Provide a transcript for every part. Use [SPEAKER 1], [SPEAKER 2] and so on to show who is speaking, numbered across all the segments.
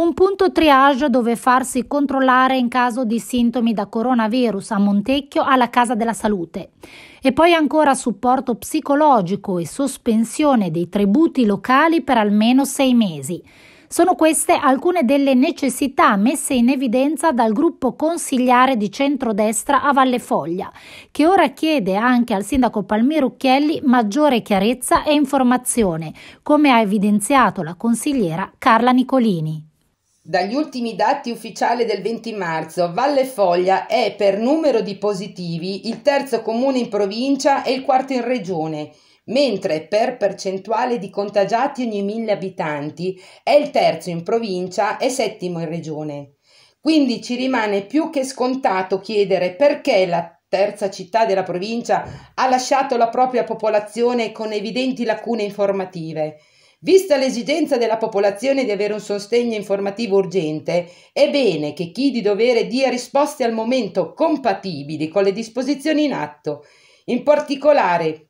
[SPEAKER 1] un punto triage dove farsi controllare in caso di sintomi da coronavirus a Montecchio alla Casa della Salute. E poi ancora supporto psicologico e sospensione dei tributi locali per almeno sei mesi. Sono queste alcune delle necessità messe in evidenza dal gruppo consigliare di centrodestra a Valle Foglia, che ora chiede anche al sindaco Palmiro Chielli maggiore chiarezza e informazione, come ha evidenziato la consigliera Carla Nicolini.
[SPEAKER 2] Dagli ultimi dati ufficiali del 20 marzo, Valle Foglia è per numero di positivi il terzo comune in provincia e il quarto in regione, mentre per percentuale di contagiati ogni mille abitanti è il terzo in provincia e settimo in regione. Quindi ci rimane più che scontato chiedere perché la terza città della provincia ha lasciato la propria popolazione con evidenti lacune informative. Vista l'esigenza della popolazione di avere un sostegno informativo urgente, è bene che chi di dovere dia risposte al momento compatibili con le disposizioni in atto. In particolare,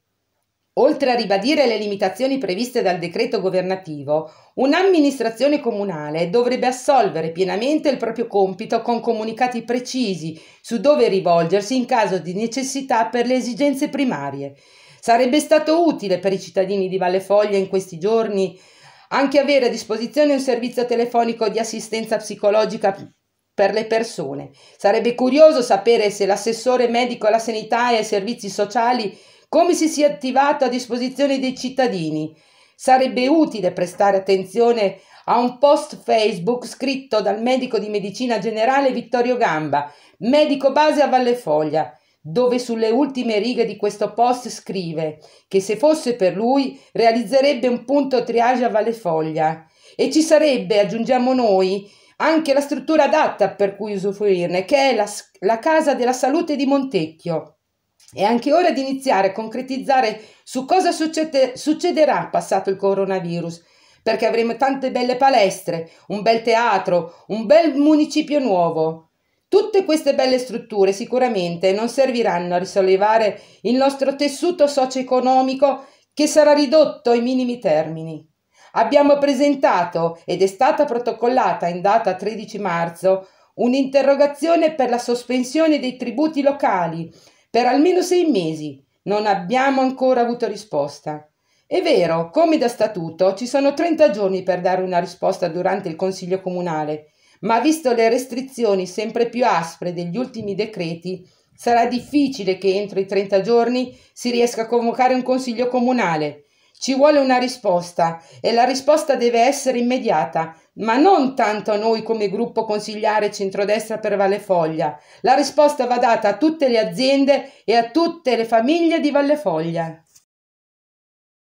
[SPEAKER 2] oltre a ribadire le limitazioni previste dal decreto governativo, un'amministrazione comunale dovrebbe assolvere pienamente il proprio compito con comunicati precisi su dove rivolgersi in caso di necessità per le esigenze primarie. Sarebbe stato utile per i cittadini di Valle Foglia in questi giorni anche avere a disposizione un servizio telefonico di assistenza psicologica per le persone. Sarebbe curioso sapere se l'assessore medico alla sanità e ai servizi sociali come si sia attivato a disposizione dei cittadini. Sarebbe utile prestare attenzione a un post Facebook scritto dal medico di medicina generale Vittorio Gamba, medico base a Valle Foglia, dove sulle ultime righe di questo post scrive che se fosse per lui realizzerebbe un punto triage a Vallefoglia e ci sarebbe, aggiungiamo noi, anche la struttura adatta per cui usufruirne, che è la, la Casa della Salute di Montecchio. È anche ora di iniziare a concretizzare su cosa succede, succederà passato il coronavirus, perché avremo tante belle palestre, un bel teatro, un bel municipio nuovo. Tutte queste belle strutture sicuramente non serviranno a risollevare il nostro tessuto socio-economico che sarà ridotto ai minimi termini. Abbiamo presentato ed è stata protocollata in data 13 marzo un'interrogazione per la sospensione dei tributi locali per almeno sei mesi. Non abbiamo ancora avuto risposta. È vero, come da statuto, ci sono 30 giorni per dare una risposta durante il Consiglio Comunale ma visto le restrizioni sempre più aspre degli ultimi decreti, sarà difficile che entro i 30 giorni si riesca a convocare un consiglio comunale. Ci vuole una risposta e la risposta deve essere immediata, ma non tanto a noi come gruppo consigliare centrodestra per Valle Foglia. La risposta va data a tutte le aziende e a tutte le famiglie di Valle Foglia.